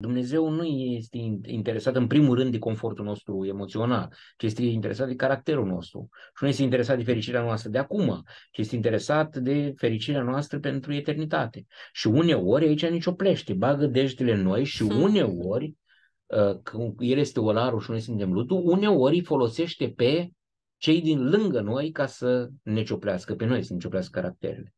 Dumnezeu nu este interesat în primul rând de confortul nostru emoțional, ci este interesat de caracterul nostru. Și nu este interesat de fericirea noastră de acum, ci este interesat de fericirea noastră pentru eternitate. Și uneori aici nici o plește, bagă degetele noi și hmm. uneori, ă, când el este olarul și noi suntem lutul, uneori îi folosește pe cei din lângă noi ca să ne cioplească pe noi, să ne cioplească caracterele.